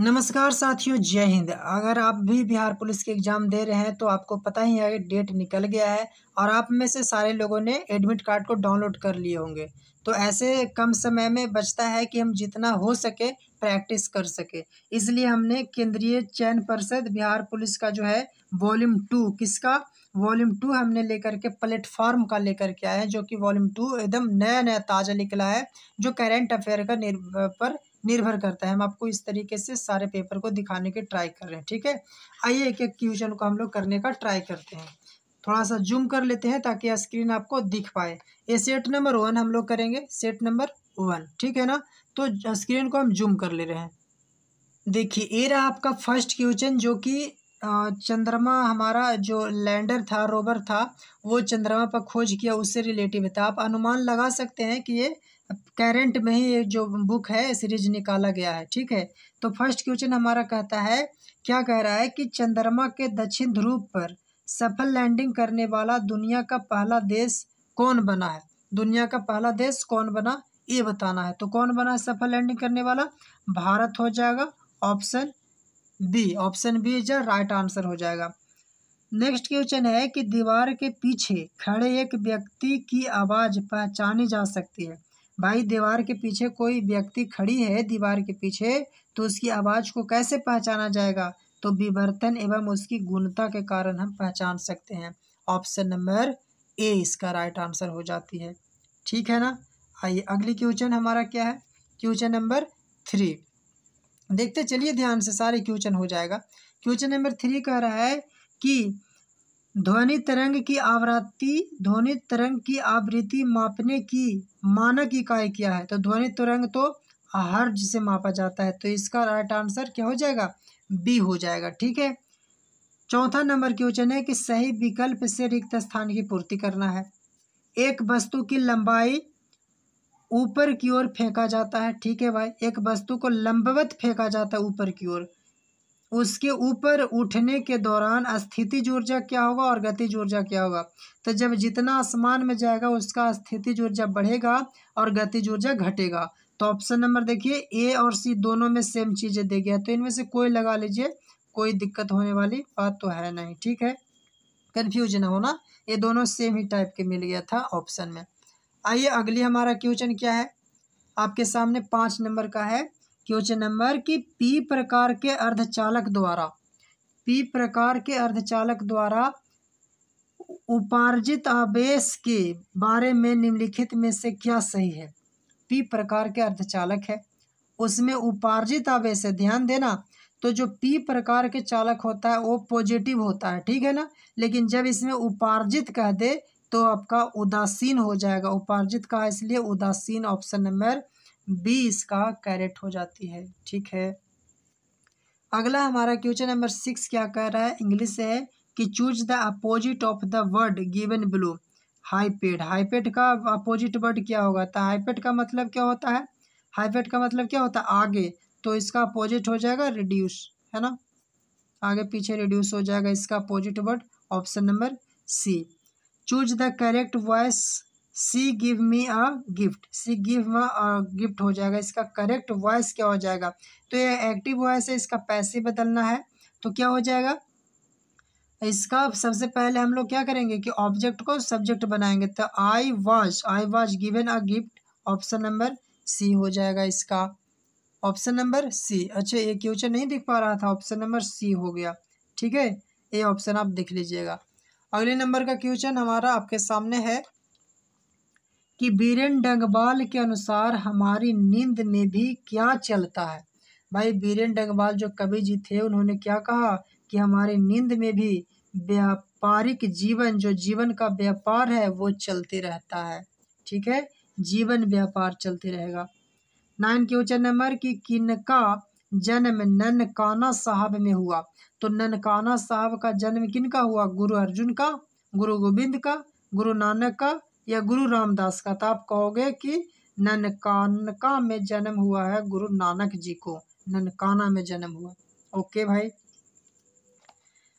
नमस्कार साथियों जय हिंद अगर आप भी बिहार पुलिस के एग्ज़ाम दे रहे हैं तो आपको पता ही है डेट निकल गया है और आप में से सारे लोगों ने एडमिट कार्ड को डाउनलोड कर लिए होंगे तो ऐसे कम समय में बचता है कि हम जितना हो सके प्रैक्टिस कर सके इसलिए हमने केंद्रीय चयन परिषद बिहार पुलिस का जो है वॉल्यूम टू किसका वॉल्यूम टू हमने लेकर के प्लेटफॉर्म का लेकर के आए हैं जो कि वॉल्यूम टू एकदम नया नया ताज़ा निकला है जो करेंट अफेयर का निर्भर पर निर्भर करता है हम आपको इस तरीके से सारे पेपर को दिखाने की ट्राई कर रहे हैं ठीक है आइए एक एक क्वेश्चन को हम लोग करने का ट्राई करते हैं थोड़ा सा जूम कर लेते हैं ताकि स्क्रीन आपको दिख पाए ये सेट नंबर वन हम लोग करेंगे सेट नंबर वन ठीक है ना तो स्क्रीन को हम जूम कर ले रहे हैं देखिए ये रहा आपका फर्स्ट क्वेश्चन जो कि चंद्रमा हमारा जो लैंडर था रोवर था वो चंद्रमा पर खोज किया उससे रिलेटिव था तो आप अनुमान लगा सकते हैं कि ये करंट में ही जो बुक है सीरीज निकाला गया है ठीक है तो फर्स्ट क्वेश्चन हमारा कहता है क्या कह रहा है कि चंद्रमा के दक्षिण ध्रुव पर सफल लैंडिंग करने वाला दुनिया का पहला देश कौन बना है दुनिया का पहला देश कौन बना ये बताना है तो कौन बना है सफल लैंडिंग करने वाला भारत हो जाएगा option B option B is right answer हो जाएगा नेक्स्ट क्वेश्चन है कि दीवार के पीछे खड़े एक व्यक्ति की आवाज़ पहचानी जा सकती है भाई दीवार के पीछे कोई व्यक्ति खड़ी है दीवार के पीछे तो उसकी आवाज़ को कैसे पहचाना जाएगा तो विवर्तन एवं उसकी गुणता के कारण हम पहचान सकते हैं ऑप्शन नंबर ए इसका राइट आंसर हो जाती है ठीक है ना आइए अगली क्वेश्चन हमारा क्या है क्वेश्चन नंबर थ्री देखते चलिए ध्यान से सारे क्वेश्चन हो जाएगा क्वेश्चन नंबर थ्री कह रहा है कि ध्वनि तरंग की आवृत्ति ध्वनि तरंग की आवृत्ति मापने की मानक इकाई क्या है तो ध्वनि तरंग तो हर्ज से मापा जाता है तो इसका राइट आंसर क्या हो जाएगा बी हो जाएगा ठीक है चौथा नंबर क्वेश्चन है कि सही विकल्प से रिक्त स्थान की पूर्ति करना है एक वस्तु की लंबाई ऊपर की ओर फेंका जाता है ठीक है भाई एक वस्तु को लंबवत फेंका जाता है ऊपर की ओर उसके ऊपर उठने के दौरान स्थिति ऊर्जा क्या होगा और गति ऊर्जा क्या होगा तो जब जितना आसमान में जाएगा उसका स्थिति ऊर्जा बढ़ेगा और गति ऊर्जा घटेगा तो ऑप्शन नंबर देखिए ए और सी दोनों में सेम चीज़ें दे गया तो इनमें से कोई लगा लीजिए कोई दिक्कत होने वाली बात तो है नहीं ठीक है कन्फ्यूज ना होना ये दोनों सेम ही टाइप के मिल गया था ऑप्शन में आइए अगली हमारा क्वेश्चन क्या है आपके सामने पाँच नंबर का है क्वेश्चन नंबर कि पी प्रकार के अर्धचालक द्वारा पी प्रकार के अर्धचालक द्वारा उपार्जित आवेश के बारे में निम्नलिखित में से क्या सही है पी प्रकार के अर्धचालक है उसमें उपार्जित आवेश है ध्यान देना तो जो पी प्रकार के चालक होता है वो पॉजिटिव होता है ठीक है ना लेकिन जब इसमें उपार्जित कह दे तो आपका उदासीन हो जाएगा उपार्जित कहा इसलिए उदासीन ऑप्शन नंबर बी इसका कैरेट हो जाती है ठीक है अगला हमारा क्वेश्चन नंबर सिक्स क्या कह रहा है इंग्लिश से है कि choose the opposite of the word given blue hyped hyped का अपोजिट वर्ड क्या होगा तो हाईपेड का मतलब क्या होता है हाईपेड का मतलब क्या होता है आगे तो इसका अपोजिट हो जाएगा रिड्यूस है ना आगे पीछे रिड्यूस हो जाएगा इसका opposite word option number C choose the correct voice C give me a gift C give gift हो जाएगा इसका करेक्ट वॉइस क्या हो जाएगा तो ये एक्टिव वॉइस है इसका पैसे बदलना है तो क्या हो जाएगा इसका सबसे पहले हम लोग क्या करेंगे कि ऑब्जेक्ट को सब्जेक्ट बनाएंगे तो I was I was given a gift option number C हो जाएगा इसका ऑप्शन नंबर सी अच्छा ये क्वेश्चन नहीं दिख पा रहा था ऑप्शन नंबर सी हो गया ठीक है ये ऑप्शन आप देख लीजिएगा अगले नंबर का क्वेश्चन हमारा आपके सामने है कि बीरेन डंगवाल के अनुसार हमारी नींद में भी क्या चलता है भाई बीरेन डंगवाल जो कवि जी थे उन्होंने क्या कहा कि हमारी नींद में भी व्यापारिक जीवन जो जीवन का व्यापार है वो चलते रहता है ठीक है जीवन व्यापार चलते रहेगा नाइन क्वेश्चन नंबर कि किनका जन्म ननकाना साहब में हुआ तो ननकाना साहब का जन्म किनका हुआ गुरु अर्जुन का गुरु गोविंद का गुरु नानक का या गुरु रामदास का तो आप कहोगे कि ननकानका में जन्म हुआ है गुरु नानक जी को ननकाना में जन्म हुआ ओके भाई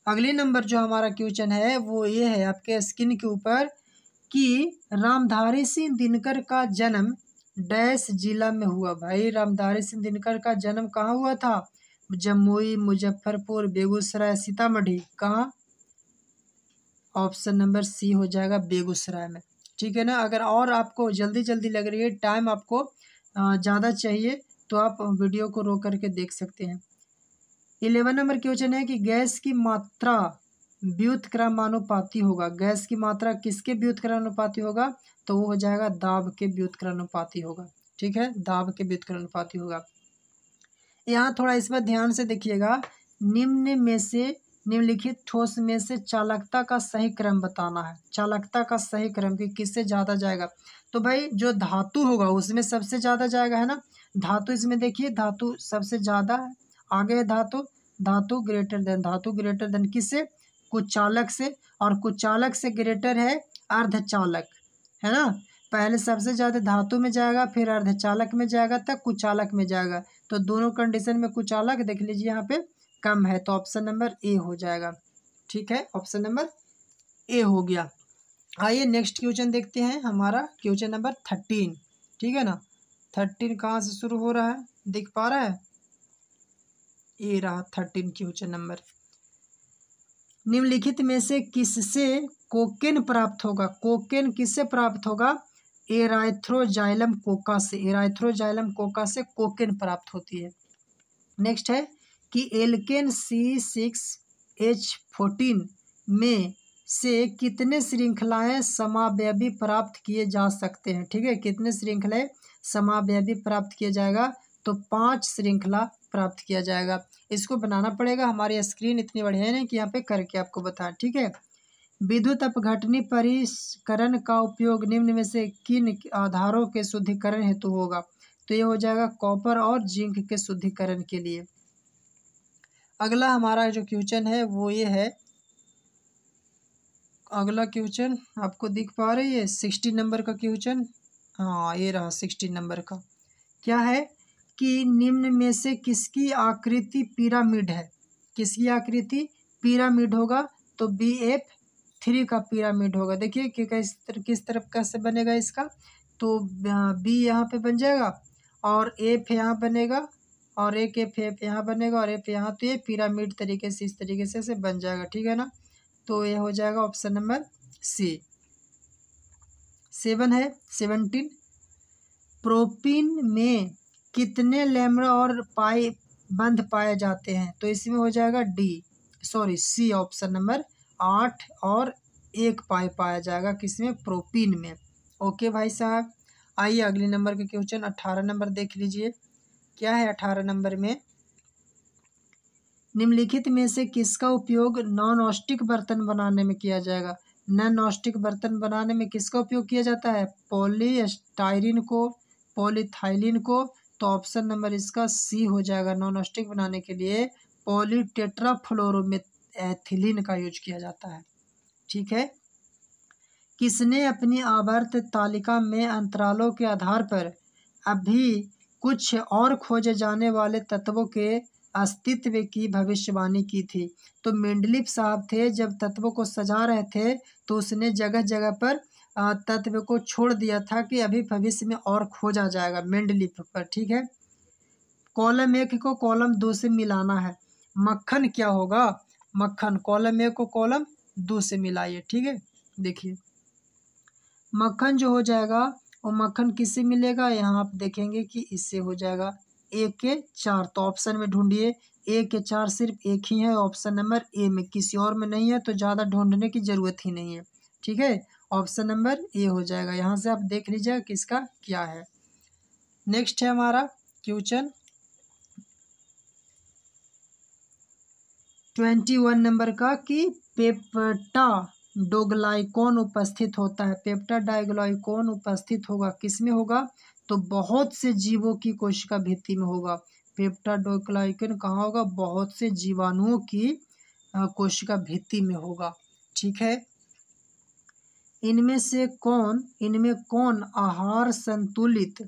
अगले नंबर जो हमारा क्वेश्चन है वो ये है आपके स्किन के ऊपर कि रामधारी सिंह दिनकर का जन्म डैश जिला में हुआ भाई रामधारी सिंह दिनकर का जन्म कहाँ हुआ था जमुई मुजफ्फरपुर बेगूसराय सीतामढ़ी कहाँ ऑप्शन नंबर सी हो जाएगा बेगूसराय में ठीक है ना अगर और आपको जल्दी जल्दी लग रही है टाइम आपको ज़्यादा चाहिए तो आप वीडियो को रोक करके देख सकते हैं इलेवन नंबर क्वेश्चन है कि गैस की मात्रा व्युतक्रमानुपाती होगा गैस की मात्रा किसके व्युतक्रमानुपाती होगा तो वो हो जाएगा दाब के व्युतक्रमानुपाती होगा ठीक है दाब के व्युतक्रमानुपाती होगा यहाँ थोड़ा इस पर ध्यान से देखिएगा निम्न में से निम्नलिखित ठोस में से चालकता का सही क्रम बताना है चालकता का सही क्रम कि किससे ज़्यादा जाएगा तो भाई जो धातु होगा उसमें सबसे ज़्यादा जाएगा है ना धातु इसमें देखिए धातु सबसे ज़्यादा आगे है धातु धातु ग्रेटर देन धातु ग्रेटर देन किससे कुचालक से और कुचालक से ग्रेटर है अर्धचालक है ना पहले सबसे ज़्यादा धातु में जाएगा फिर अर्धचालक में जाएगा तब कुचालक में जाएगा तो दोनों कंडीशन में कुचालक देख लीजिए यहाँ पर कम है तो ऑप्शन नंबर ए हो जाएगा ठीक है ऑप्शन नंबर ए हो गया आइए नेक्स्ट क्वेश्चन देखते हैं हमारा क्वेश्चन नंबर थर्टीन ठीक है ना थर्टीन कहाँ से शुरू हो रहा है दिख पा रहा है ए रहा थर्टीन क्वेश्चन नंबर निम्नलिखित में से किससे कोकेन प्राप्त होगा कोकेन किससे प्राप्त होगा एराइथ्रोजाइलम कोका से एराइथ्रोजाइलम कोका से कोकेन प्राप्त होती है नेक्स्ट है कि alkane C six H fourteen में से कितने श्रृंखलाएं समावयवी प्राप्त किए जा सकते हैं ठीक है कितने श्रृंखलाएं समावयवी प्राप्त किया जाएगा तो पांच श्रृंखला प्राप्त किया जाएगा इसको बनाना पड़ेगा हमारी स्क्रीन इतनी बढ़िया है कि यहाँ पे करके आपको बताएं ठीक है विद्युत अपघटनी परिष्करण का उपयोग निम्न में से किन आधारों के शुद्धिकरण हेतु होगा तो ये हो जाएगा कॉपर और जिंक के शुद्धिकरण के लिए अगला हमारा जो क्वेश्चन है वो ये है अगला क्वेश्चन आपको दिख पा रही है सिक्सटी नंबर का क्वेश्चन हाँ ये रहा सिक्सटी नंबर का क्या है कि निम्न में से किसकी आकृति पिरामिड है किसकी आकृति पिरामिड होगा तो बी एफ थ्री का पिरामिड होगा देखिए कि किस किस तरफ कैसे बनेगा इसका तो बी यहाँ पे बन जाएगा और एफ यहाँ बनेगा और एक एफ एफ यहाँ बनेगा और एफ यहाँ तो ये पिरामिड तरीके से इस तरीके से ऐसे बन जाएगा ठीक है ना तो ये हो जाएगा ऑप्शन नंबर सी सेवन है सेवनटीन प्रोपीन में कितने लेमरा और पाए बंध पाए जाते हैं तो इसमें हो जाएगा D sorry C option number आठ और एक पाए पाया जाएगा किसमें प्रोपीन में ओके भाई साहब आइए अगले नंबर के क्वेश्चन अट्ठारह नंबर देख लीजिए क्या है अठारह नंबर में निम्नलिखित में से किसका उपयोग नॉन ऑस्टिक बर्तन बनाने में किया जाएगा नॉन ऑस्टिक बर्तन बनाने में किसका उपयोग किया जाता है पॉलीस्टायरिन को पॉलीथाइलिन को तो ऑप्शन नंबर इसका सी हो जाएगा नॉन ऑस्टिक बनाने के लिए पॉलीटेट्राफ्लोरोमेथिलिन का यूज किया जाता है ठीक है किसने अपनी आवर्त तालिका में अंतरालों के आधार पर अभी कुछ और खोजे जाने वाले तत्वों के अस्तित्व की भविष्यवाणी की थी तो मेंडलिप साहब थे जब तत्वों को सजा रहे थे तो उसने जगह जगह पर तत्व को छोड़ दिया था कि अभी भविष्य में और खोजा जाएगा मेंडलिप पर ठीक है कॉलम एक को कॉलम दो से मिलाना है मक्खन क्या होगा मक्खन कॉलम एक को कॉलम दो से मिलाइए ठीक है देखिए मक्खन जो हो जाएगा और मक्खन किससे मिलेगा यहाँ आप देखेंगे कि इससे हो जाएगा एक के चार तो ऑप्शन में ढूंढिए एक के चार सिर्फ एक ही है ऑप्शन नंबर ए में किसी और में नहीं है तो ज़्यादा ढूंढने की ज़रूरत ही नहीं है ठीक है ऑप्शन नंबर ए हो जाएगा यहाँ से आप देख लीजिएगा कि इसका क्या है नेक्स्ट है हमारा क्वेश्चन ट्वेंटी वन नंबर का कि पेपटा डोगलाइकोन उपस्थित होता है पेप्टाडाइग्लाइकोन उपस्थित होगा किस में होगा तो बहुत से जीवों की कोशिका भित्ति में होगा पेप्टाडोग्लाइकोन कहाँ होगा बहुत से जीवाणुओं की कोशिका भित्ति में होगा ठीक है इनमें से कौन इनमें कौन आहार संतुलित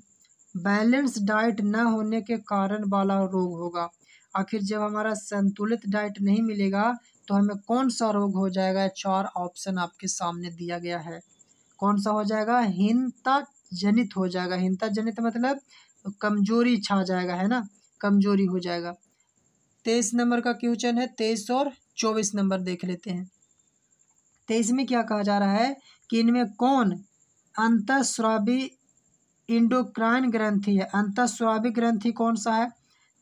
बैलेंस डाइट न होने के कारण वाला रोग होगा आखिर जब हमारा संतुलित डाइट नहीं मिलेगा तो हमें कौन सा रोग हो जाएगा चार ऑप्शन आपके सामने दिया गया है कौन सा हो जाएगा हिंता जनित हो जाएगा हिंता जनित मतलब कमजोरी छा जाएगा है ना कमजोरी हो जाएगा तेईस नंबर का क्वेश्चन है तेईस और चौबीस नंबर देख लेते हैं तेईस में क्या कहा जा रहा है कि इनमें कौन अंतस्रावी इंडोक्राइन ग्रंथी है अंतस्रावी ग्रंथी कौन सा है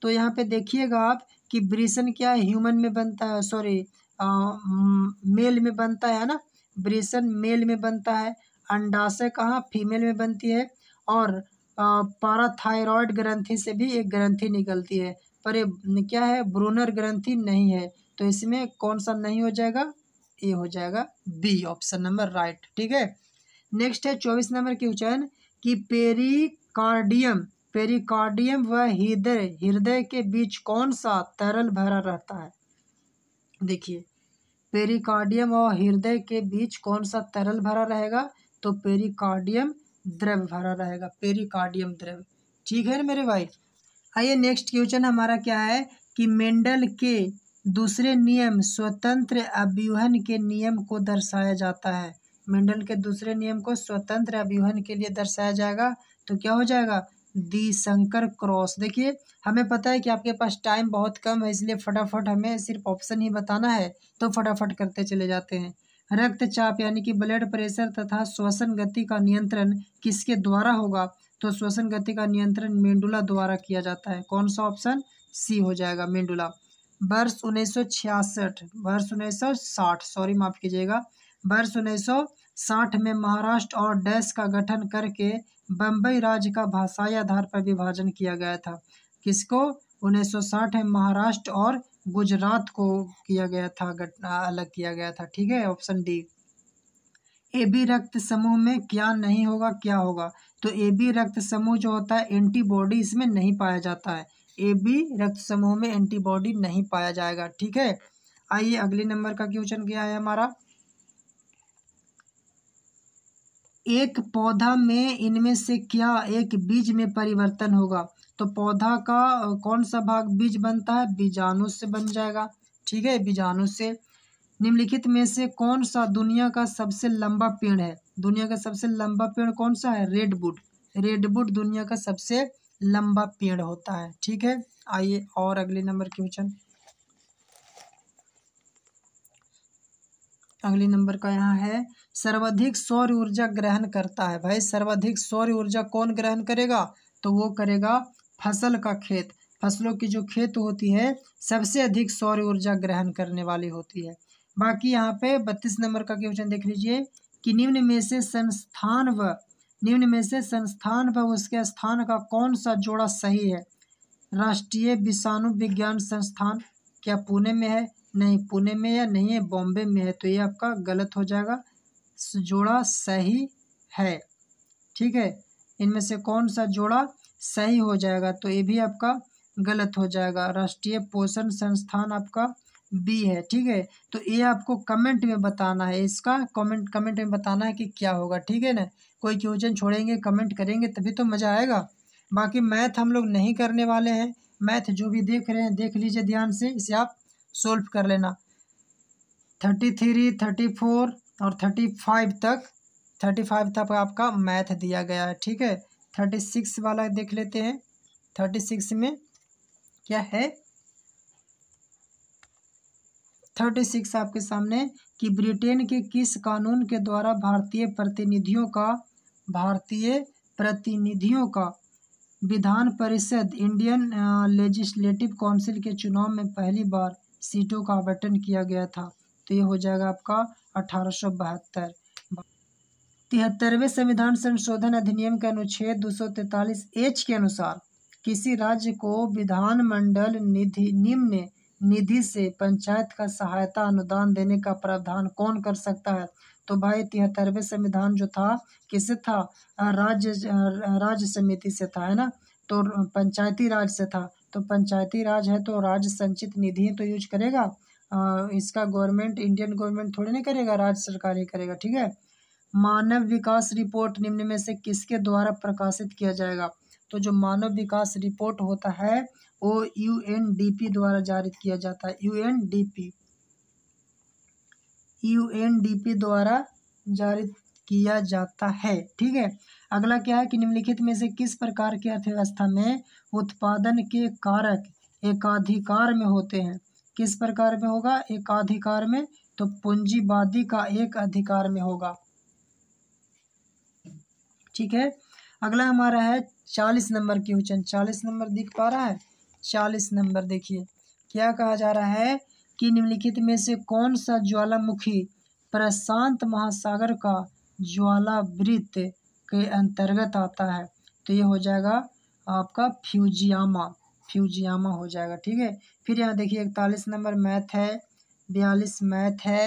तो यहाँ पे देखिएगा आप कि ब्रेसन क्या है ह्यूमन में बनता है सॉरी मेल में बनता है ना ब्रेसन मेल में बनता है अंडाशय कहाँ फीमेल में बनती है और पाराथायरॉयड ग्रंथि से भी एक ग्रंथि निकलती है पर ये क्या है ब्रोनर ग्रंथि नहीं है तो इसमें कौन सा नहीं हो जाएगा ए हो जाएगा बी ऑप्शन नंबर राइट ठीक है नेक्स्ट है चौबीस नंबर क्वेश्चन कि पेरिकार्डियम पेरिकार्डियम व हृदय हृदय के बीच कौन सा तरल भरा रहता है देखिए पेरिकार्डियम और हृदय के बीच कौन सा तरल भरा रहेगा तो पेरिकार्डियम द्रव भरा रहेगा पेरिकार्डियम द्रव ठीक है ना मेरे भाई आइए नेक्स्ट क्वेश्चन हमारा क्या है कि मेंडल के दूसरे नियम स्वतंत्र अभ्यूहन के नियम को दर्शाया जाता है मेंडल के दूसरे नियम को स्वतंत्र अभ्यूहन के लिए दर्शाया जाएगा तो क्या हो जाएगा दी शंकर क्रॉस देखिए हमें पता है कि आपके पास टाइम बहुत कम है इसलिए फटाफट हमें सिर्फ ऑप्शन ही बताना है तो फटाफट करते चले जाते हैं रक्तचाप यानी कि ब्लड प्रेशर तथा श्वसन गति का नियंत्रण किसके द्वारा होगा तो श्वसन गति का नियंत्रण मेंडुला द्वारा किया जाता है कौन सा ऑप्शन सी हो जाएगा मेंडुला वर्ष उन्नीस वर्ष उन्नीस सॉरी माफ कीजिएगा वर्ष उन्नीस साठ में महाराष्ट्र और डैश का गठन करके बम्बई राज्य का भाषाई आधार पर विभाजन किया गया था किसको 1960 में महाराष्ट्र और गुजरात को किया गया था अलग किया गया था ठीक है ऑप्शन डी ए बी रक्त समूह में क्या नहीं होगा क्या होगा तो ए बी रक्त समूह जो होता है एंटीबॉडी इसमें नहीं पाया जाता है ए बी रक्त समूह में एंटीबॉडी नहीं पाया जाएगा ठीक है आइए अगले नंबर का क्वेश्चन क्या है हमारा एक पौधा में इनमें से क्या एक बीज में परिवर्तन होगा तो पौधा का कौन सा भाग बीज बनता है बीजाणु से बन जाएगा ठीक है बीजाणु से निम्नलिखित में से कौन सा दुनिया का सबसे लंबा पेड़ है दुनिया का सबसे लंबा पेड़ कौन सा है रेडवुड रेडवुड दुनिया का सबसे लंबा पेड़ होता है ठीक है आइए और अगले नंबर क्वेश्चन अगले नंबर का यहाँ है सर्वाधिक सौर ऊर्जा ग्रहण करता है भाई सर्वाधिक सौर ऊर्जा कौन ग्रहण करेगा तो वो करेगा फसल का खेत फसलों की जो खेत होती है सबसे अधिक सौर ऊर्जा ग्रहण करने वाली होती है बाकी यहाँ पे बत्तीस नंबर का क्वेश्चन देख लीजिए कि निम्न में से संस्थान व निम्न में से संस्थान व उसके स्थान का कौन सा जोड़ा सही है राष्ट्रीय विषाणु विज्ञान संस्थान क्या पुणे में है नहीं पुणे में या नहीं है बॉम्बे में है तो ये आपका गलत हो जाएगा जोड़ा सही है ठीक है इनमें से कौन सा जोड़ा सही हो जाएगा तो ये भी आपका गलत हो जाएगा राष्ट्रीय पोषण संस्थान आपका बी है ठीक है तो ये आपको कमेंट में बताना है इसका कमेंट कमेंट में बताना है कि क्या होगा ठीक है ना कोई क्वेश्चन छोड़ेंगे कमेंट करेंगे तभी तो मज़ा आएगा बाकी मैथ हम लोग नहीं करने वाले हैं मैथ जो भी देख रहे हैं देख लीजिए ध्यान से इसे आप सोल्व कर लेना थर्टी थ्री थर्टी फोर और थर्टी फाइव तक थर्टी फाइव तक आपका मैथ दिया गया है ठीक है थर्टी सिक्स वाला देख लेते हैं थर्टी सिक्स में क्या है थर्टी सिक्स आपके सामने कि ब्रिटेन के किस कानून के द्वारा भारतीय प्रतिनिधियों का भारतीय प्रतिनिधियों का विधान परिषद इंडियन लेजिस्लेटिव काउंसिल के चुनाव में पहली बार सीटों का आवंटन किया गया था तो ये हो जाएगा आपका अठारह सौ बहत्तर तिहत्तरवें संविधान संशोधन अधिनियम के अनुच्छेद दो सौ तैतालीस एच के अनुसार किसी राज्य को विधानमंडल निधि निम्न निधि से पंचायत का सहायता अनुदान देने का प्रावधान कौन कर सकता है तो भाई तिहत्तरवें संविधान जो था किससे था राज्य राज्य समिति से था है ना तो पंचायती राज से था तो पंचायती राज है तो राज्य संचित निधि तो यूज करेगा आ, इसका गवर्नमेंट इंडियन गवर्नमेंट थोड़ी नहीं करेगा राज्य सरकार ही करेगा ठीक है मानव विकास रिपोर्ट निम्न में से किसके द्वारा प्रकाशित किया जाएगा तो जो मानव विकास रिपोर्ट होता है वो यूएनडीपी द्वारा जारी किया जाता है यूएनडीपी यूएनडीपी द्वारा जारी किया जाता है ठीक है अगला क्या है कि निम्नलिखित में से किस प्रकार की अर्थव्यवस्था में उत्पादन के कारक एकाधिकार में होते हैं किस प्रकार में होगा एकाधिकार में तो पूंजीवादी का एक अधिकार में होगा ठीक है अगला हमारा है चालीस नंबर क्वेश्चन चालीस नंबर दिख पा रहा है चालीस नंबर देखिए क्या कहा जा रहा है कि निम्नलिखित में से कौन सा ज्वालामुखी प्रशांत महासागर का ज्वालावृत्त के अंतर्गत आता है तो ये हो जाएगा आपका फ्यूजियामा फ्यूजियामा हो जाएगा ठीक है फिर यहाँ देखिए इकतालीस नंबर मैथ है बयालीस मैथ है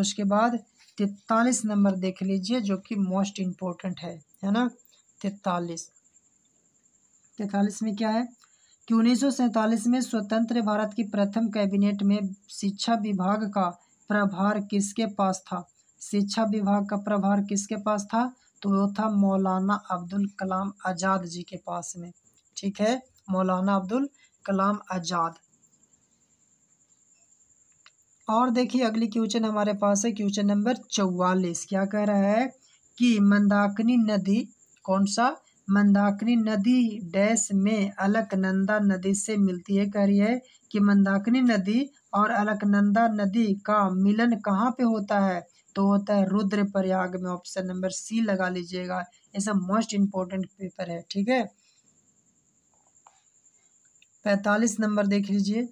उसके बाद तैतालीस नंबर देख लीजिए जो कि मोस्ट इम्पोर्टेंट है है ना तैतालीस तैतालीस में क्या है कि उन्नीस में स्वतंत्र भारत की प्रथम कैबिनेट में शिक्षा विभाग का प्रभार किसके पास था शिक्षा विभाग का प्रभार किसके पास था तो वो था मौलाना अब्दुल कलाम आज़ाद जी के पास में ठीक है मौलाना अब्दुल कलाम आज़ाद और देखिए अगली क्वेश्चन हमारे पास है क्वेश्चन नंबर चौवालीस क्या कह रहा है कि मंदाकिनी नदी कौन सा मंदाकिनी नदी डैश में अलकनंदा नदी से मिलती है कह रही है कि मंदाकिनी नदी और अलकनंदा नदी का मिलन कहाँ पे होता है तो होता है रुद्रप्रयाग में ऑप्शन नंबर सी लगा लीजिएगा ऐसा मोस्ट इम्पोर्टेंट पेपर है ठीक है पैंतालीस नंबर देख लीजिए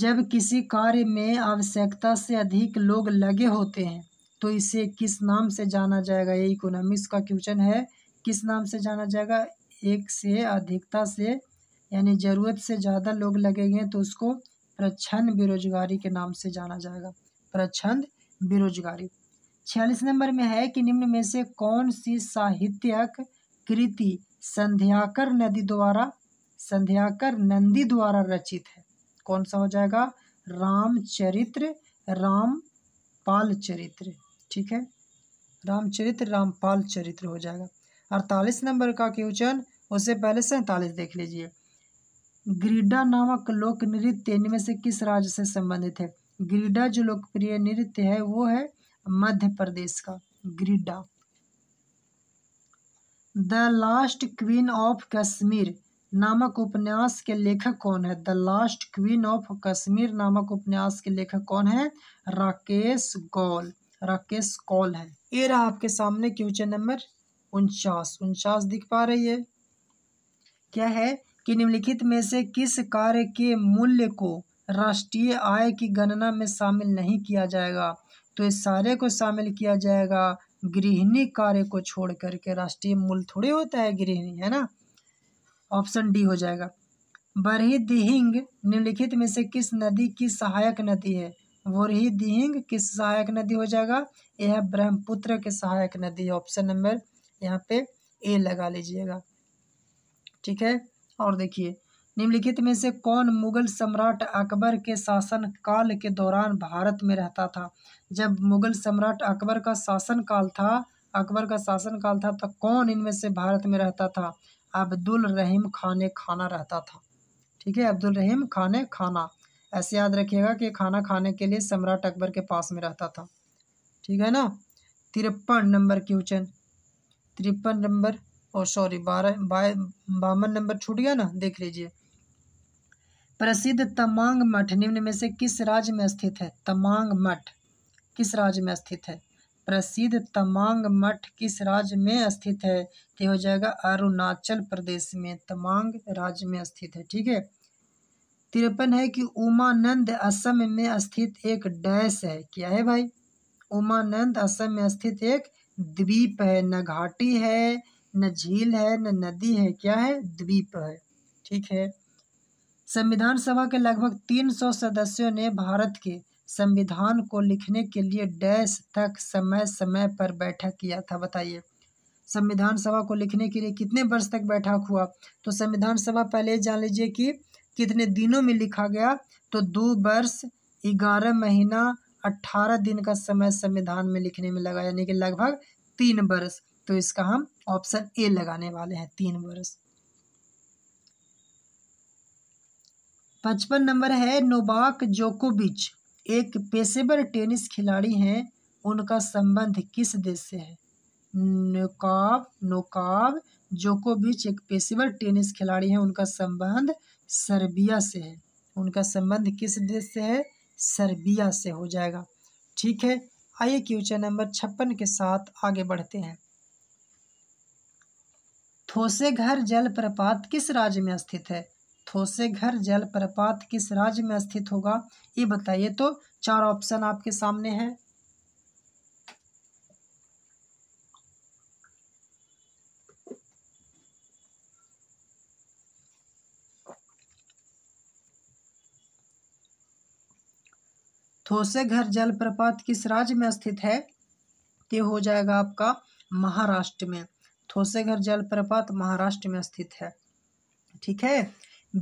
जब किसी कार्य में आवश्यकता से अधिक लोग लगे होते हैं तो इसे किस नाम से जाना जाएगा ये इकोनॉमिक्स का क्वेश्चन है किस नाम से जाना जाएगा एक से अधिकता से यानी ज़रूरत से ज़्यादा लोग लगेंगे तो उसको प्रछंद बेरोजगारी के नाम से जाना जाएगा प्रछंद बेरोजगारी छियालीस नंबर में है कि निम्न में से कौन सी साहित्यक कृति संध्याकर नदी द्वारा संध्याकर नंदी द्वारा रचित है कौन सा हो जाएगा रामचरित्र राम पाल चरित्र ठीक है रामचरित्र रामपाल चरित्र हो जाएगा अड़तालीस नंबर का क्वेश्चन उससे पहले सैंतालीस देख लीजिए ग्रीडा नामक लोक नृत्य इनमें से किस राज्य से संबंधित है ग्रीडा जो लोकप्रिय नृत्य है वो है मध्य प्रदेश का ग्रीडा the last queen of Kashmir नामक उपन्यास के लेखक कौन है the last queen of Kashmir नामक उपन्यास के लेखक कौन है राकेश गौल राकेश कौल है ये रहा आपके सामने क्वेश्चन नंबर उनचास उनचास दिख पा रही है क्या है कि निम्नलिखित में से किस कार्य के मूल्य को राष्ट्रीय आय की गणना में शामिल नहीं किया जाएगा तो इस सारे को शामिल किया जाएगा गृहिणी कार्य को छोड़ करके राष्ट्रीय मूल्य थोड़े होता है गृहिणी है ना ऑप्शन डी हो जाएगा बरही दिहिंग निम्नलिखित में से किस नदी की सहायक नदी है वोरही दिहिंग किस सहायक नदी हो जाएगा यह ब्रह्मपुत्र के सहायक नदी ऑप्शन नंबर यहाँ पे ए लगा लीजिएगा ठीक है और देखिए निम्नलिखित में से कौन मुगल सम्राट अकबर के शासन काल के दौरान भारत में रहता था जब मुगल सम्राट अकबर का शासन काल था अकबर का शासन काल था तो कौन इनमें से भारत में रहता था अब्दुल रहीम खाने खाना रहता था ठीक है अब्दुल रहीम खाने खाना ऐसे याद रखिएगा कि खाना खाने के लिए सम्राट अकबर के पास में रहता था ठीक है ना तिरपन नंबर क्वेश्चन तिरपन नंबर और सॉरी बारह बावन नंबर छूट गया ना देख लीजिए प्रसिद्ध तमांग मठ निम्न में से किस राज्य में स्थित है तमांग मठ किस राज्य में स्थित है प्रसिद्ध तमांग मठ किस राज्य में स्थित है तो हो जाएगा अरुणाचल प्रदेश में तमांग राज्य में स्थित है ठीक है तिरपन है कि उमानंद असम में स्थित एक डैश है क्या है भाई उमानंद असम में स्थित एक द्वीप है न घाटी है न झील है न नदी है क्या है द्वीप है ठीक है संविधान सभा के लगभग 300 सदस्यों ने भारत के संविधान को लिखने के लिए डैश तक समय समय पर बैठक किया था बताइए संविधान सभा को लिखने के लिए कितने वर्ष तक बैठक हुआ तो संविधान सभा पहले जान लीजिए कि कितने दिनों में लिखा गया तो दो वर्ष ग्यारह महीना अट्ठारह दिन का समय संविधान में लिखने में लगा यानी कि लगभग तीन बरस तो इसका हम ऑप्शन ए लगाने वाले हैं तीन बरस पचपन नंबर है नोबाक जोकोबिच एक पेशेवर टेनिस खिलाड़ी हैं उनका संबंध किस देश से है नोकाब नोकाब जोकोबिच एक पेशेवर टेनिस खिलाड़ी हैं उनका संबंध सर्बिया से है उनका संबंध किस देश से है सर्बिया से हो जाएगा ठीक है आइए क्वेश्चन नंबर छप्पन के साथ आगे बढ़ते हैं थोसेघर जलप्रपात किस राज्य में स्थित है थोसे जल जलप्रपात किस राज्य में स्थित होगा ये बताइए तो चार ऑप्शन आपके सामने हैं थोसेघर जलप्रपात किस राज्य में स्थित है ये हो जाएगा आपका महाराष्ट्र में थोसेघर जलप्रपात महाराष्ट्र में स्थित है ठीक है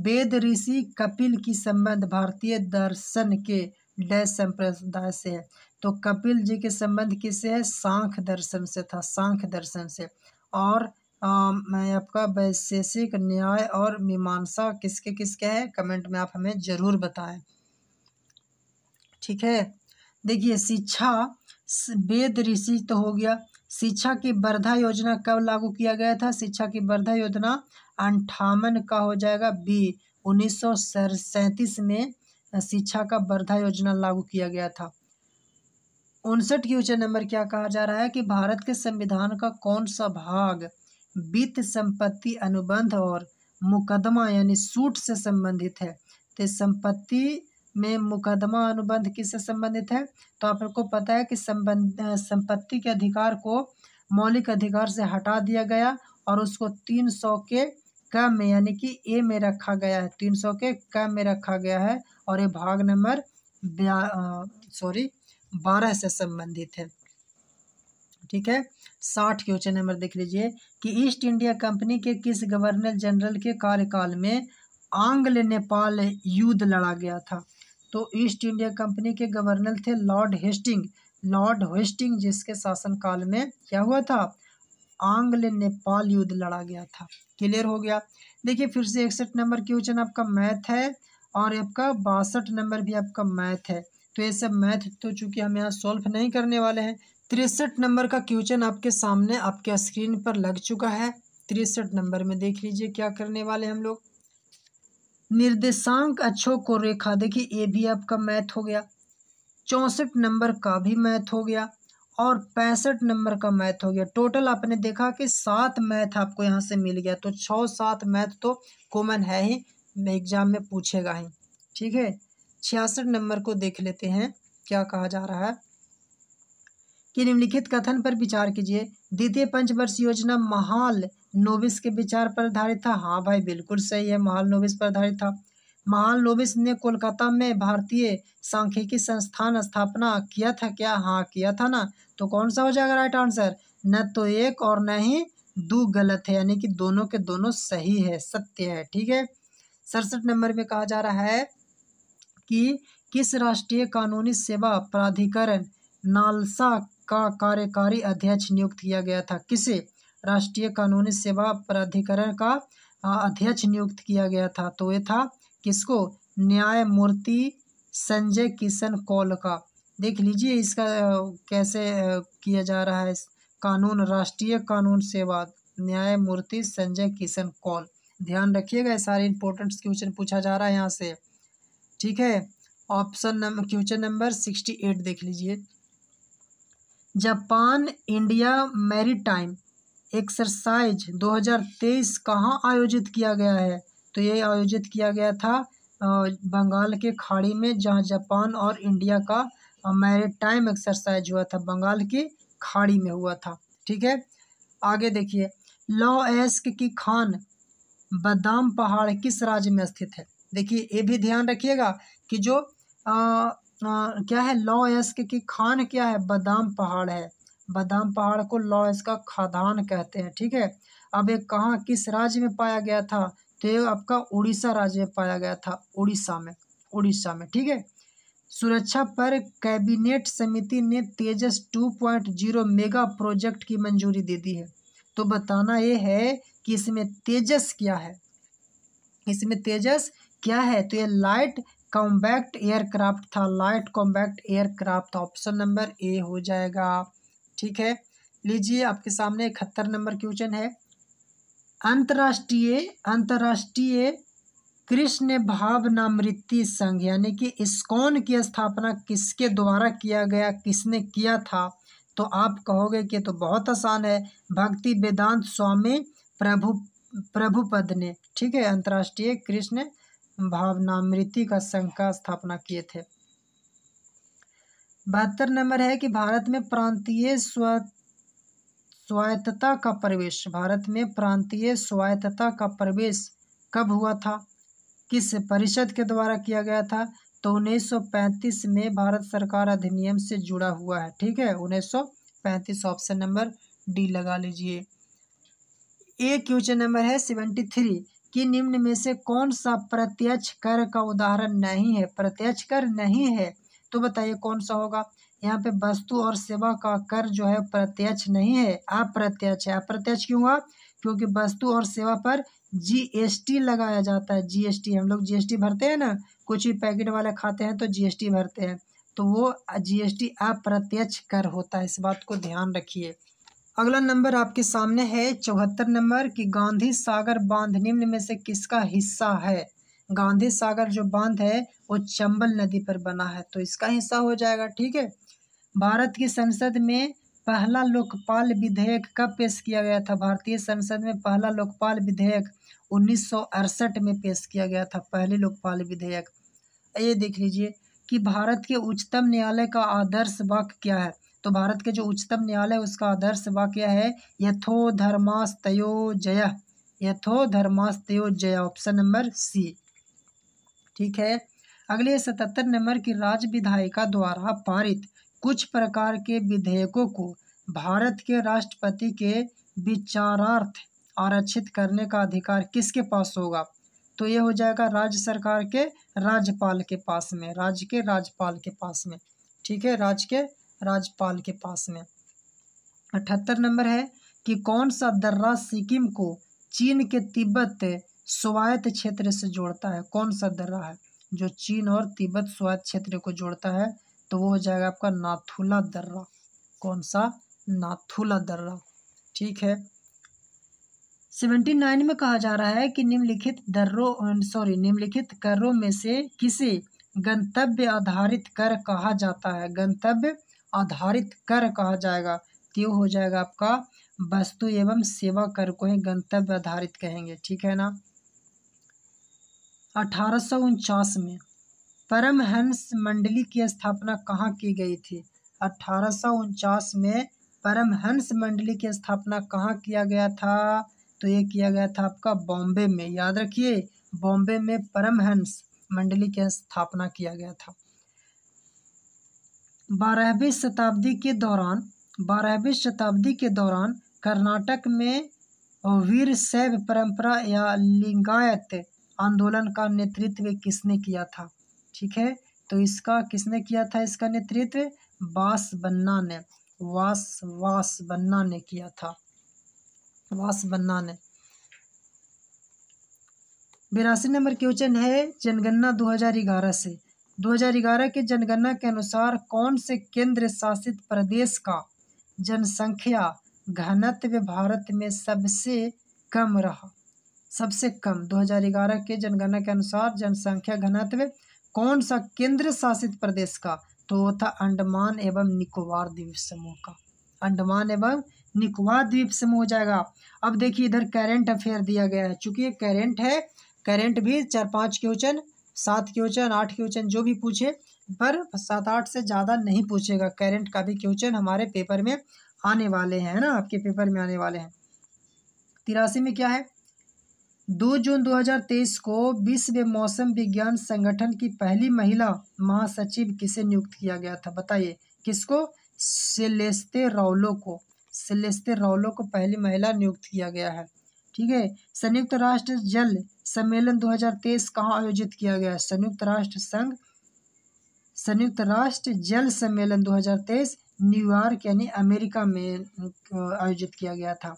वेद ऋषि कपिल की संबंध भारतीय दर्शन के डय संप्रदाय से है तो कपिल जी के संबंध किससे है सांख दर्शन से था सांख दर्शन से और आ, मैं आपका वैशेषिक न्याय और मीमांसा किसके किसके है कमेंट में आप हमें ज़रूर बताएं ठीक है देखिए शिक्षा वेद ऋषि तो हो गया शिक्षा की वर्धा योजना कब लागू किया गया था शिक्षा की वर्धा योजना अंठावन का हो जाएगा बी उन्नीस में शिक्षा का वर्धा योजना लागू किया गया था उनसठ क्वेश्चन नंबर क्या कहा जा रहा है कि भारत के संविधान का कौन सा भाग वित्त संपत्ति अनुबंध और मुकदमा यानी सूट से संबंधित है तो संपत्ति में मुकदमा अनुबंध किससे संबंधित है तो आप लोग को पता है कि संबंध संपत्ति के अधिकार को मौलिक अधिकार से हटा दिया गया और उसको तीन सौ के क में यानी कि ए में रखा गया है तीन सौ के क में रखा गया है और ये भाग नंबर सॉरी बारह से संबंधित है ठीक है साठ क्वेश्चन नंबर देख लीजिए कि ईस्ट इंडिया कंपनी के किस गवर्नर जनरल के कार्यकाल में आंग्ल नेपाल युद्ध लड़ा गया था तो ईस्ट इंडिया कंपनी के गवर्नर थे लॉर्ड हेस्टिंग लॉर्ड हेस्टिंग जिसके शासनकाल में क्या हुआ था आंग्ल नेपाल युद्ध लड़ा गया था क्लियर हो गया देखिए फिर से इकसठ नंबर क्वेश्चन आपका मैथ है और आपका बासठ नंबर भी आपका मैथ है तो ये सब मैथ तो चूंकि हम यहाँ सॉल्व नहीं करने वाले हैं तिरसठ नंबर का क्वेश्चन आपके सामने आपके स्क्रीन पर लग चुका है तिरसठ नंबर में देख लीजिए क्या करने वाले हम लोग निर्देशांक अक्षों को रेखा देखिए ये भी आपका मैथ हो गया चौंसठ नंबर का भी मैथ हो गया और पैंसठ नंबर का मैथ हो गया टोटल आपने देखा कि सात मैथ आपको यहाँ से मिल गया तो छः सात मैथ तो कॉमन है ही एग्जाम में पूछेगा ही ठीक है छियासठ नंबर को देख लेते हैं क्या कहा जा रहा है कि निम्नलिखित कथन पर विचार कीजिए द्वितीय पंचवर्ष योजना महाल नोबिस के विचार पर आधारित था हाँ भाई बिल्कुल सही है महाल नोबिस पर आधारित था महाल नोबिस ने कोलकाता में भारतीय सांख्यिकी संस्थान स्थापना किया था क्या हाँ किया था ना तो कौन सा हो जाएगा राइट आंसर न तो एक और न ही दो गलत है यानी कि दोनों के दोनों सही है सत्य है ठीक है सड़सठ नंबर में कहा जा रहा है कि किस राष्ट्रीय कानूनी सेवा प्राधिकरण नालसा का कार्यकारी अध्यक्ष नियुक्त किया गया था किसे राष्ट्रीय कानूनी सेवा प्राधिकरण का अध्यक्ष नियुक्त किया गया था तो ये था किसको न्यायमूर्ति संजय किशन कौल का देख लीजिए इसका कैसे किया जा रहा है कानून राष्ट्रीय कानून सेवा न्यायमूर्ति संजय किशन कौल ध्यान रखिएगा सारे इंपॉर्टेंट क्वेश्चन पूछा जा रहा है यहाँ से ठीक है option number question number sixty eight देख लीजिए जापान इंडिया मैरीटाइम एक्सरसाइज 2023 कहाँ आयोजित किया गया है तो ये आयोजित किया गया था बंगाल के खाड़ी में जहाँ जापान और इंडिया का मैरीटाइम एक्सरसाइज हुआ था बंगाल की खाड़ी में हुआ था ठीक है आगे देखिए लॉ एस्क की खान बादाम पहाड़ किस राज्य में स्थित है देखिए ये भी ध्यान रखिएगा कि जो क्या है लॉ एस के की खान क्या है बादाम पहाड़ है बादाम पहाड़ को लॉ एस का खादान कहते हैं ठीक है अब ये कहाँ किस राज्य में पाया गया था तो ये आपका उड़ीसा राज्य में पाया गया था उड़ीसा में उड़ीसा में ठीक है सुरक्षा पर कैबिनेट समिति ने Tejas two point zero mega project की मंजूरी दे दी है तो बताना ये है कि इसमें तेजस क्या है इसमें तेजस क्या है तो ये लाइट कॉम्बैक्ट एयरक्राफ्ट था light combat aircraft option number A हो जाएगा ठीक है लीजिए आपके सामने इकहत्तर नंबर क्वेश्चन है अंतर्राष्ट्रीय अंतर्राष्ट्रीय कृष्ण भावनामृति संघ यानी कि इस्कॉन की स्थापना किसके द्वारा किया गया किसने किया था तो आप कहोगे कि तो बहुत आसान है भक्ति वेदांत स्वामी प्रभु प्रभुपद ने ठीक है अंतर्राष्ट्रीय कृष्ण भावनामृति का संघ का स्थापना किए थे बहत्तर नंबर है कि भारत में प्रांतीय स्व स्वायत्तता का प्रवेश भारत में प्रांतीय स्वायत्तता का प्रवेश कब हुआ था किस परिषद के द्वारा किया गया था तो 1935 में भारत सरकार अधिनियम से जुड़ा हुआ है ठीक है 1935 ऑप्शन नंबर डी लगा लीजिए ए क्वेश्चन नंबर है सेवेंटी थ्री कि निम्न में से कौन सा प्रत्यक्ष कर का उदाहरण नहीं है प्रत्यक्ष कर नहीं है तो बताइए कौन सा होगा यहाँ पे वस्तु और सेवा का कर जो है प्रत्यक्ष नहीं है अप्रत्यक्ष है अप्रत्यक्ष क्यों हुआ क्योंकि वस्तु और सेवा पर जीएसटी लगाया जाता है जीएसटी हम लोग जीएसटी भरते हैं ना कुछ भी पैकेट वाले खाते हैं तो जीएसटी भरते हैं तो वो जीएसटी अप्रत्यक्ष कर होता है इस बात को ध्यान रखिए अगला नंबर आपके सामने है चौहत्तर नंबर कि गांधी सागर बांध निम्न में से किसका हिस्सा है गांधी सागर जो बांध है वो चंबल नदी पर बना है तो इसका हिस्सा हो जाएगा ठीक है भारत की संसद में पहला लोकपाल विधेयक कब पेश किया गया था भारतीय संसद में पहला लोकपाल विधेयक उन्नीस में पेश किया गया था पहले लोकपाल विधेयक ये देख लीजिए कि भारत के उच्चतम न्यायालय का आदर्श वाक्य क्या है तो भारत के जो उच्चतम न्यायालय उसका आदर्श वाक्य है यथो धर्मास्तयो जय यथो धर्मास्तयो जय ऑप्शन नंबर सी ठीक है अगले सतहत्तर नंबर की राज्य विधायिका द्वारा पारित कुछ प्रकार के विधेयकों को भारत के राष्ट्रपति के विचारार्थ आरक्षित करने का अधिकार किसके पास होगा तो ये हो जाएगा राज्य सरकार के राज्यपाल के पास में राज्य के राज्यपाल के पास में ठीक है राज्य के राज्यपाल के पास में अठहत्तर नंबर है कि कौन सा दर्रा सिक्किम को चीन के तिब्बत स्वायत्त क्षेत्र से जोड़ता है कौन सा दर्रा है जो चीन और तिब्बत स्वायत्त क्षेत्र को जोड़ता है तो वो हो जाएगा आपका नाथुला दर्रा कौन सा नाथुला दर्रा ठीक है सेवेंटी नाइन में कहा जा रहा है कि निम्नलिखित दर्रों सॉरी निम्नलिखित करों में से किसे गंतव्य आधारित कर कहा जाता है गंतव्य आधारित कर कहा जाएगा तो हो जाएगा आपका वस्तु एवं सेवा कर को ही गंतव्य आधारित कहेंगे ठीक है ना अठारह में परमहंस मंडली की स्थापना कहाँ की गई थी अठारह में परमहंस मंडली की स्थापना कहाँ किया गया था तो ये किया गया था आपका बॉम्बे में याद रखिए बॉम्बे में परमहंस मंडली की स्थापना किया गया था बारहवीं शताब्दी के दौरान बारहवीं शताब्दी के दौरान कर्नाटक में वीर शैव परंपरा या लिंगायत आंदोलन का नेतृत्व किसने किया था ठीक है तो इसका किसने किया था इसका नेतृत्व वास बन्ना ने वास वास बन्ना ने किया था वास बन्ना ने बिरासी नंबर क्वेश्चन है जनगणना 2011 से 2011 की जनगणना के अनुसार कौन से केंद्र शासित प्रदेश का जनसंख्या घनत्व भारत में सबसे कम रहा सबसे कम 2011 के जनगणना के अनुसार जनसंख्या घनत्व कौन सा केंद्र शासित प्रदेश का तो वो था अंडमान एवं निकोबार द्वीप समूह का अंडमान एवं निकोबार द्वीप समूह हो जाएगा अब देखिए इधर करेंट अफेयर दिया गया है चूंकि ये करेंट है करेंट भी चार पांच क्वेश्चन सात क्वेश्चन आठ क्वेश्चन जो भी पूछे पर सात आठ से ज़्यादा नहीं पूछेगा करेंट का भी क्वेश्चन हमारे पेपर में आने वाले हैं है ना आपके पेपर में आने वाले हैं तिरासी में क्या है दो जून 2023 को विश्व मौसम विज्ञान संगठन की पहली महिला महासचिव किसे नियुक्त किया गया था बताइए किसको सेलेस्ते रावलो को सेलेस्ते रावलो को पहली महिला नियुक्त किया गया है ठीक है संयुक्त राष्ट्र जल सम्मेलन 2023 कहाँ आयोजित किया गया संयुक्त राष्ट्र संघ संयुक्त राष्ट्र जल सम्मेलन 2023 न्यूयॉर्क यानी अमेरिका में आयोजित किया गया था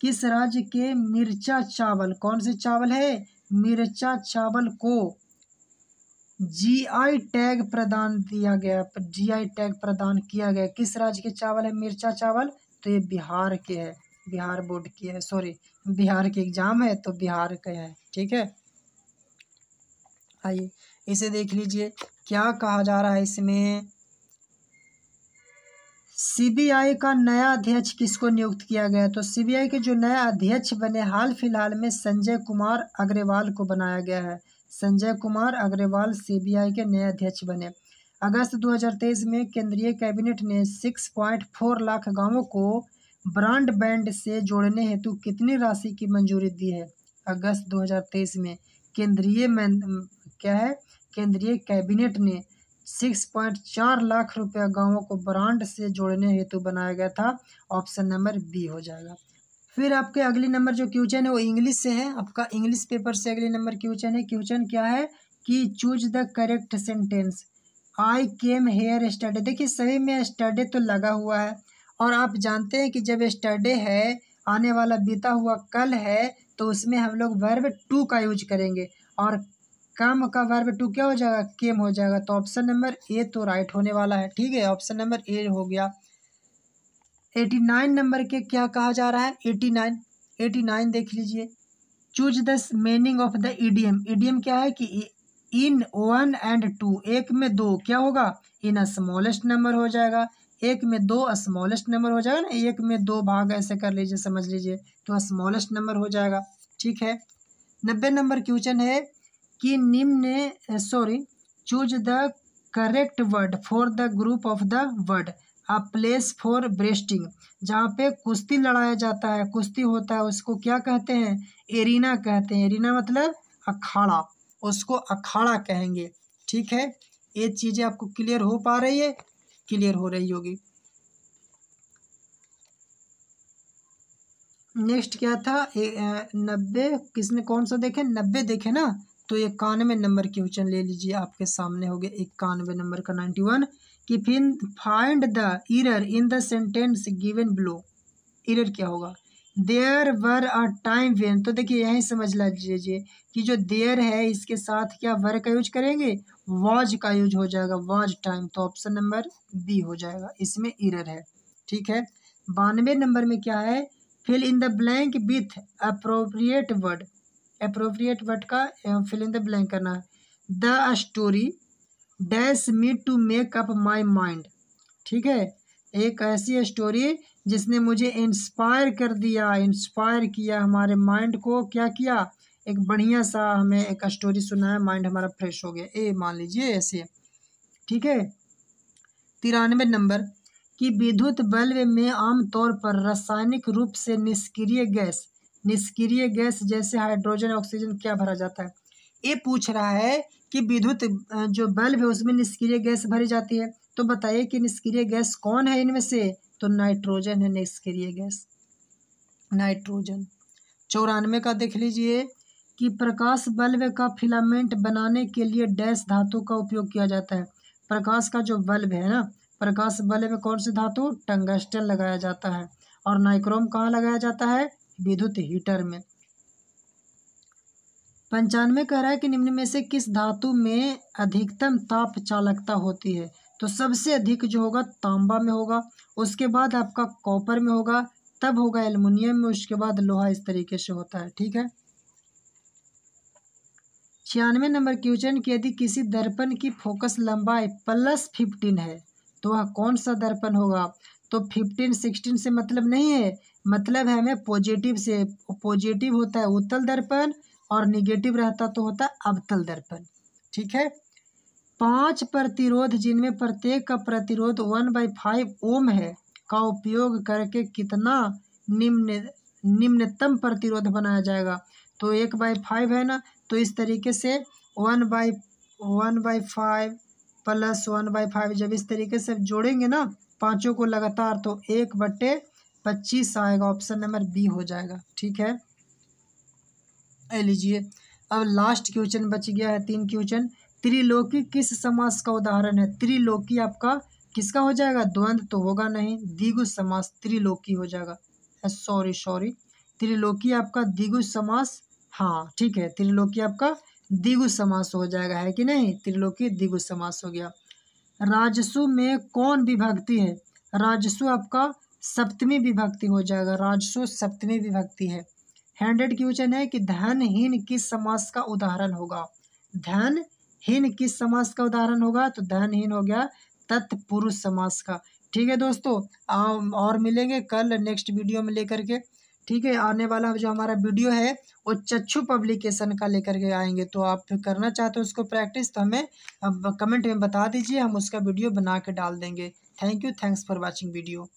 किस राज्य के मिर्चा चावल कौन से चावल है मिर्चा चावल को जीआई टैग प्रदान दिया गया जीआई टैग प्रदान किया गया किस राज्य के चावल है मिर्चा चावल तो ये बिहार के है बिहार बोर्ड की है सॉरी बिहार की एग्ज़ाम है तो बिहार का है ठीक है आइए इसे देख लीजिए क्या कहा जा रहा है इसमें सीबीआई का नया अध्यक्ष किसको नियुक्त किया गया तो सीबीआई के जो नया अध्यक्ष बने हाल फिलहाल में संजय कुमार अग्रवाल को बनाया गया है संजय कुमार अग्रवाल सीबीआई के नए अध्यक्ष बने अगस्त 2023 में केंद्रीय कैबिनेट ने 6.4 लाख गांवों को ब्रॉडबैंड से जोड़ने हेतु कितनी राशि की मंजूरी दी है अगस्त 2023 में केंद्रीय क्या है केंद्रीय कैबिनेट ने 6.4 लाख रुपया गांवों को ब्रांड से जोड़ने हेतु बनाया गया था ऑप्शन नंबर बी हो जाएगा फिर आपके अगले नंबर जो क्वेश्चन है वो इंग्लिश से है आपका इंग्लिश पेपर से अगले नंबर क्वेश्चन है क्वेश्चन क्या है कि choose the correct sentence I came here study देखिए सभी में स्टडी तो लगा हुआ है और आप जानते हैं कि जब स्टरडे है आने वाला बीता हुआ कल है तो उसमें हम लोग वर्ब टू का यूज करेंगे और कम का वर्ब टू क्या हो जाएगा केम हो जाएगा तो ऑप्शन नंबर ए तो राइट होने वाला है ठीक है ऑप्शन नंबर ए हो गया एटी नाइन नंबर के क्या कहा जा रहा है एटी नाइन एटी नाइन देख लीजिए choose the meaning of the idiom idiom क्या है कि इन वन एंड टू एक में दो क्या होगा इन अ स्मॉलेस्ट नंबर हो जाएगा एक में दो स्मॉलेस्ट नंबर हो जाएगा ना एक में दो भाग ऐसे कर लीजिए समझ लीजिए तो स्मॉलेस्ट नंबर हो जाएगा ठीक है नब्बे नंबर क्वेश्चन है कि निम्न sorry choose the correct word for the group of the word a place for wrestling जहाँ पे कुश्ती लड़ाया जाता है कुश्ती होता है उसको क्या कहते हैं एरिना कहते हैं एरिना मतलब अखाड़ा उसको अखाड़ा कहेंगे ठीक है ये चीज़ें आपको क्लियर हो पा रही है क्लियर हो रही होगी नेक्स्ट क्या था नब्बे किसने कौन सा देखे नब्बे देखे ना तो इक्यानवे नंबर क्वेश्चन ले लीजिए आपके सामने हो गया इक्यानवे नंबर का नाइन्टी वन कि fin find the error in the sentence given below error क्या होगा there were a time when तो देखिए यही समझ लीजिए कि जो देयर है इसके साथ क्या वर का यूज करेंगे वॉज का यूज हो जाएगा वॉज टाइम तो ऑप्शन नंबर बी हो जाएगा इसमें इरर है ठीक है बानवे नंबर में क्या है fill in the blank with appropriate word appropriate word का फिल इन द ब्लैंक करना है the story dash me to make up my mind ठीक है एक ऐसी स्टोरी जिसने मुझे इंस्पायर कर दिया इंस्पायर किया हमारे माइंड को क्या किया एक बढ़िया सा हमें एक स्टोरी सुनाया माइंड हमारा फ्रेश हो गया ए मान लीजिए ऐसे ठीक है तिरानवे नंबर कि विद्युत बल्ब में आमतौर पर रासायनिक रूप से निष्क्रिय गैस निष्क्रिय गैस जैसे हाइड्रोजन ऑक्सीजन क्या भरा जाता है ये पूछ रहा है कि विद्युत जो बल्ब है उसमें निष्क्रिय गैस भरी जाती है तो बताइए कि निष्क्रिय गैस कौन है इनमें से तो नाइट्रोजन है लिए गैस नाइट्रोजन चौरानवे का देख लीजिए कि प्रकाश बल्ब का फिलामेंट बनाने के लिए डैश धातु का उपयोग किया जाता है प्रकाश का जो बल्ब है ना प्रकाश बल्ब में कौन सी धातु टंगस्टन लगाया जाता है और नाइक्रोम कहाँ लगाया जाता है विद्युत हीटर में पंचानवे कह रहा है कि निम्न में से किस धातु में अधिकतम ताप चालकता होती है तो सबसे अधिक जो होगा तांबा में होगा उसके बाद आपका कॉपर में होगा तब होगा एलमुनियम में उसके बाद लोहा इस तरीके से होता है ठीक है छियानवे नंबर क्वेश्चन कि यदि किसी दर्पण की फोकस लंबाई प्लस फिफ्टीन है तो वह कौन सा दर्पण होगा तो फिफ्टीन सिक्सटीन से मतलब नहीं है मतलब है हमें पॉजिटिव से पॉजिटिव होता है उत्तल दर्पण और निगेटिव रहता तो होता अवतल दर्पण ठीक है पांच प्रतिरोध जिनमें प्रत्येक का प्रतिरोध वन बाई फाइव ओम है का उपयोग करके कितना निम्न निम्नतम प्रतिरोध बनाया जाएगा तो एक बाई फाइव है ना तो इस तरीके से one by one by five plus one by five जब इस तरीके से जोड़ेंगे ना पांचों को लगातार तो एक बट्टे पच्चीस आएगा ऑप्शन नंबर बी हो जाएगा ठीक है लीजिए अब लास्ट क्वेश्चन बच गया है तीन क्वेश्चन त्रिलोकी किस समास का उदाहरण है त्रिलोकी आपका किसका हो जाएगा द्वंद्व तो होगा नहीं दिगु समास त्रिलोकी हो जाएगा सॉरी सॉरी त्रिलोकी आपका दिगु समास हाँ ठीक है त्रिलोकी आपका दिगु समास हो जाएगा है कि नहीं त्रिलोकी दिगु समास हो गया राजसु में कौन विभक्ति है राजस्व आपका सप्तमी विभक्ति हो जाएगा राजस्व सप्तमी विभक्ति है हैंडेड क्वेश्चन है कि धनहीन किस समास का उदाहरण होगा धन हीन किस समास का उदाहरण होगा तो धनहीन हो गया तत्पुरुष समास का ठीक है दोस्तों आ, और मिलेंगे कल नेक्स्ट वीडियो में लेकर के ठीक है आने वाला जो हमारा वीडियो है वो चच्छू पब्लिकेशन का लेकर के आएंगे तो आप करना चाहते हो उसको प्रैक्टिस तो हमें कमेंट में बता दीजिए हम उसका वीडियो बना के डाल देंगे thank you thanks for watching video